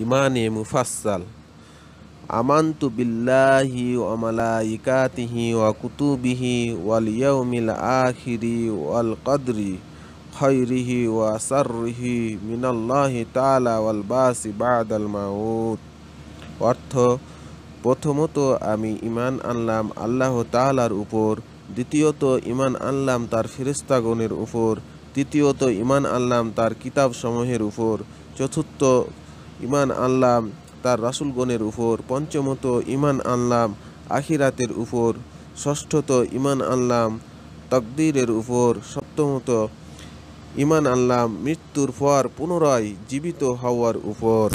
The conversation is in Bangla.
ইমানে মুফাসাল আমান্তু বিল্লাহি ওয়া মালাইকাতিহি ওয়া কুতুবিহি ওয়াল ইয়াউমিল আখিরি ওয়াল কদরি খাইরিহি ওয়া সাররিহি মিনাল্লাহি তাআলা ওয়াল বাসি বাদাল মাউত অর্থ প্রথমত আমি ইমান আনলাম আল্লাহ তাআলার উপর দ্বিতীয়ত ইমান আনলাম তার ফেরেশতাগণের উপর তৃতীয়ত ইমান আনলাম তার কিতাবসমূহের উপর চতুর্থ ইমান আনলাম তার রাসুলগণের উপর পঞ্চমত ইমান আনলাম আখিরাতের উপর ষষ্ঠত ইমান আনলাম তকদিরের উপর সপ্তমত ইমান আনলাম মৃত্যুর পর পুনরায় জীবিত হওয়ার উপর